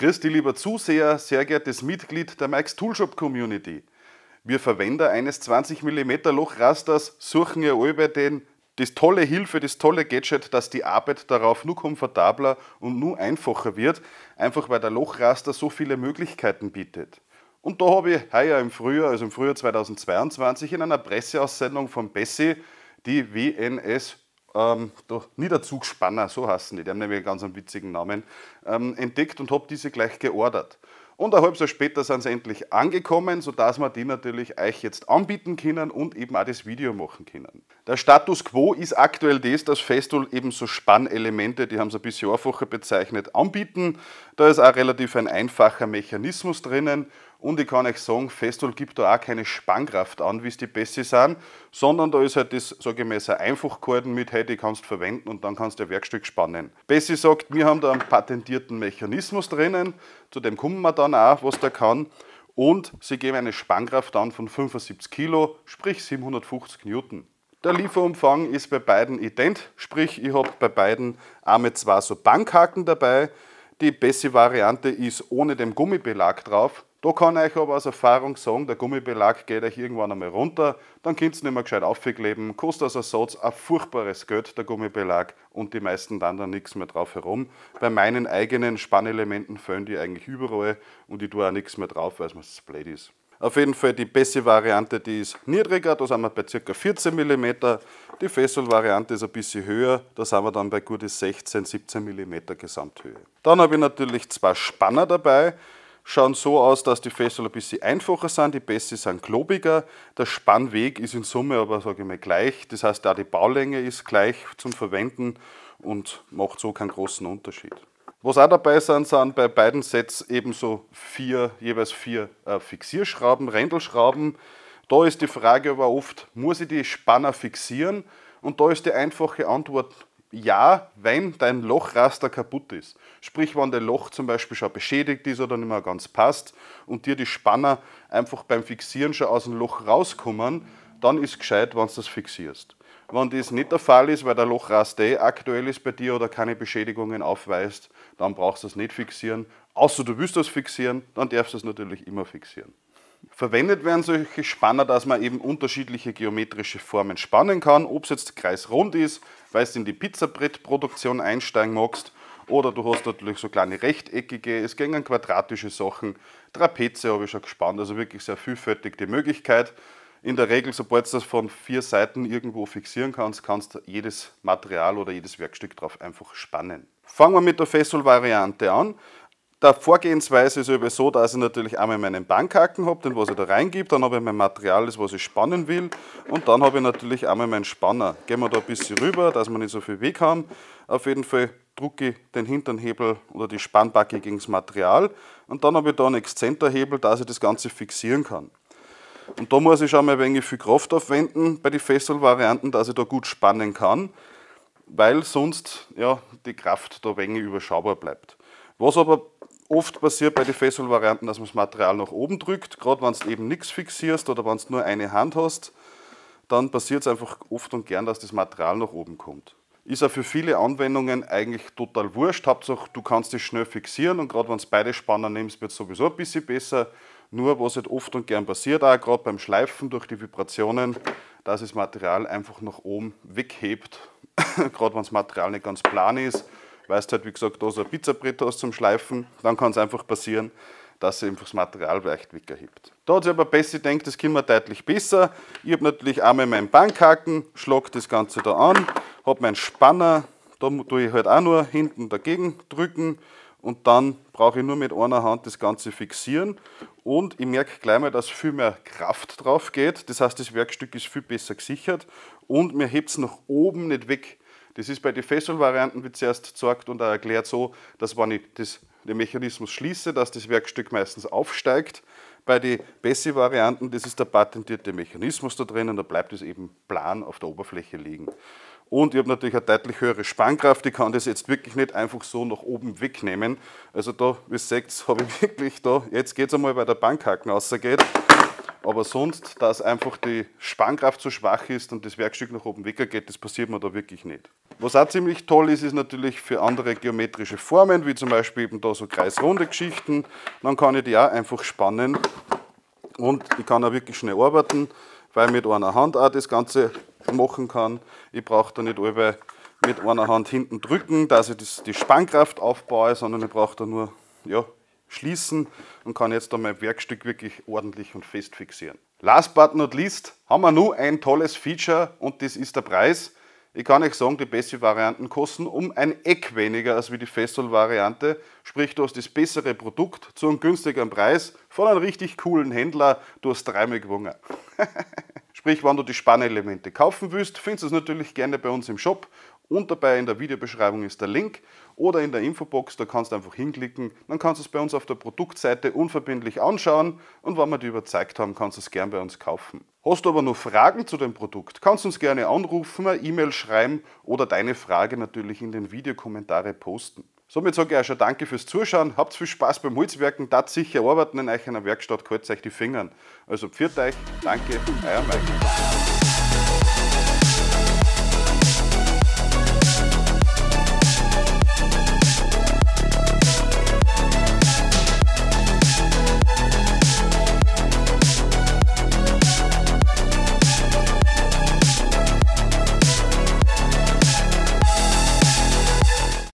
Christi, lieber Zuseher, sehr geehrtes Mitglied der Mike's Toolshop Community. Wir Verwender eines 20 mm Lochrasters suchen ja alle bei den das tolle Hilfe, das tolle Gadget, dass die Arbeit darauf nur komfortabler und nur einfacher wird, einfach weil der Lochraster so viele Möglichkeiten bietet. Und da habe ich heuer im Frühjahr, also im Frühjahr 2022, in einer Presseaussendung von Bessie die WNS ähm, da, Niederzugspanner, so heißen die, die haben nämlich einen ganz witzigen Namen, ähm, entdeckt und habe diese gleich geordert. Und ein halbes Jahr später sind sie endlich angekommen, sodass wir die natürlich euch jetzt anbieten können und eben auch das Video machen können. Der Status Quo ist aktuell das, dass Festool eben so Spannelemente, die haben sie ein bisschen einfacher bezeichnet, anbieten. Da ist auch relativ ein einfacher Mechanismus drinnen und ich kann euch sagen, Festool gibt da auch keine Spannkraft an, wie es die Pässe sind, sondern da ist halt das, sage ich mal, sehr einfach geworden mit, hey, die kannst du verwenden und dann kannst du ein Werkstück spannen. Bessie sagt, wir haben da einen patentierten Mechanismus drinnen, zu dem kommen wir dann auch, was der kann. Und sie geben eine Spannkraft an von 75 Kilo, sprich 750 Newton. Der Lieferumfang ist bei beiden ident, sprich ich habe bei beiden auch mit zwei so Bankhaken dabei. Die Bessie-Variante ist ohne den Gummibelag drauf, da kann ich euch aber aus Erfahrung sagen, der Gummibelag geht euch irgendwann einmal runter, dann könnt ihr nicht mehr gescheit aufkleben, kostet als Ersatz ein furchtbares Geld, der Gummibelag, und die meisten dann da nichts mehr drauf herum. Bei meinen eigenen Spannelementen fällen die eigentlich überall und ich tue auch nichts mehr drauf, weil es mir blöd ist. Auf jeden Fall die beste Variante, die ist niedriger, da sind wir bei ca. 14 mm. Die Fessel-Variante ist ein bisschen höher, da sind wir dann bei gute 16, 17 mm Gesamthöhe. Dann habe ich natürlich zwei Spanner dabei schauen so aus, dass die Fässer ein bisschen einfacher sind, die Bässe sind klobiger, der Spannweg ist in Summe aber, sage ich mal, gleich. Das heißt, da die Baulänge ist gleich zum Verwenden und macht so keinen großen Unterschied. Was auch dabei sind, sind bei beiden Sets ebenso vier, jeweils vier äh, Fixierschrauben, Rändelschrauben. Da ist die Frage aber oft, muss ich die Spanner fixieren? Und da ist die einfache Antwort ja, wenn dein Lochraster kaputt ist. Sprich, wenn dein Loch zum Beispiel schon beschädigt ist oder nicht mehr ganz passt und dir die Spanner einfach beim Fixieren schon aus dem Loch rauskommen, dann ist gescheit, wenn du das fixierst. Wenn das nicht der Fall ist, weil der Lochraster eh aktuell ist bei dir oder keine Beschädigungen aufweist, dann brauchst du es nicht fixieren. Außer du willst das fixieren, dann darfst du es natürlich immer fixieren. Verwendet werden solche Spanner, dass man eben unterschiedliche geometrische Formen spannen kann. Ob es jetzt kreisrund ist, weil du in die Pizzabrettproduktion einsteigen magst, oder du hast natürlich so kleine rechteckige, es gängen quadratische Sachen, Trapeze habe ich schon gespannt, also wirklich sehr vielfältig die Möglichkeit. In der Regel, sobald du das von vier Seiten irgendwo fixieren kannst, kannst du jedes Material oder jedes Werkstück drauf einfach spannen. Fangen wir mit der Fessel-Variante an. Der Vorgehensweise ist eben so, dass ich natürlich einmal meinen Bankhaken habe, den was ich da reingebe, dann habe ich mein Material, das was ich spannen will und dann habe ich natürlich einmal meinen Spanner. Gehen wir da ein bisschen rüber, dass wir nicht so viel Weg haben. Auf jeden Fall drücke ich den Hinternhebel oder die Spannbacke gegen das Material und dann habe ich da einen Exzenterhebel, dass ich das Ganze fixieren kann. Und da muss ich schon mal ein wenig viel Kraft aufwenden bei den Fesselvarianten, dass ich da gut spannen kann, weil sonst ja, die Kraft da ein wenig überschaubar bleibt. Was aber Oft passiert bei den Fesselvarianten, dass man das Material nach oben drückt, gerade wenn du eben nichts fixierst oder wenn du nur eine Hand hast, dann passiert es einfach oft und gern, dass das Material nach oben kommt. Ist auch für viele Anwendungen eigentlich total wurscht. Hauptsache, du kannst es schnell fixieren und gerade wenn du beide Spanner nimmst, wird es sowieso ein bisschen besser. Nur was halt oft und gern passiert, auch gerade beim Schleifen durch die Vibrationen, dass das Material einfach nach oben weghebt. gerade wenn das Material nicht ganz plan ist weißt halt, wie gesagt, da so ein Pizzabrett hast zum Schleifen, dann kann es einfach passieren, dass sie einfach das Material leicht weghebt. Da hat sich aber besser denkt, das können wir deutlich besser. Ich habe natürlich einmal meinen Bankhaken, schlag das Ganze da an, habe meinen Spanner, da tue ich halt auch nur hinten dagegen drücken und dann brauche ich nur mit einer Hand das Ganze fixieren und ich merke gleich mal, dass viel mehr Kraft drauf geht. Das heißt, das Werkstück ist viel besser gesichert und mir hebt es nach oben nicht weg. Das ist bei den Fesselvarianten, wie zuerst gesagt und auch erklärt, so, dass wenn ich das, den Mechanismus schließe, dass das Werkstück meistens aufsteigt. Bei den Bessi-Varianten, das ist der patentierte Mechanismus da drinnen, da bleibt es eben plan auf der Oberfläche liegen. Und ich habe natürlich eine deutlich höhere Spannkraft, ich kann das jetzt wirklich nicht einfach so nach oben wegnehmen. Also da, wie ihr seht, habe ich wirklich da, jetzt geht es einmal bei der Bankhaken rausgeht. geht aber sonst, dass einfach die Spannkraft zu schwach ist und das Werkstück nach oben weggeht, das passiert mir da wirklich nicht. Was auch ziemlich toll ist, ist natürlich für andere geometrische Formen, wie zum Beispiel eben da so kreisrunde Geschichten, dann kann ich die auch einfach spannen und ich kann auch wirklich schnell arbeiten, weil ich mit einer Hand auch das Ganze machen kann. Ich brauche da nicht alle mit einer Hand hinten drücken, dass ich das, die Spannkraft aufbaue, sondern ich brauche da nur ja, schließen und kann jetzt dann mein Werkstück wirklich ordentlich und fest fixieren. Last but not least haben wir nur ein tolles Feature und das ist der Preis. Ich kann euch sagen, die bessie varianten kosten um ein Eck weniger als wie die Festol-Variante. Sprich, du hast das bessere Produkt zu einem günstigeren Preis von einem richtig coolen Händler. Du hast dreimal gewonnen. Sprich, wenn du die Spannelemente kaufen willst, findest du es natürlich gerne bei uns im Shop und dabei in der Videobeschreibung ist der Link oder in der Infobox, da kannst du einfach hinklicken. Dann kannst du es bei uns auf der Produktseite unverbindlich anschauen und wenn wir dich überzeugt haben, kannst du es gern bei uns kaufen. Hast du aber noch Fragen zu dem Produkt, kannst du uns gerne anrufen, eine E-Mail schreiben oder deine Frage natürlich in den Videokommentare posten. Somit sage ich auch schon Danke fürs Zuschauen, habt viel Spaß beim Holzwerken, tat sicher arbeiten in euch einer Werkstatt, kalt euch die Fingern. Also pfiat euch, danke, euer Mike.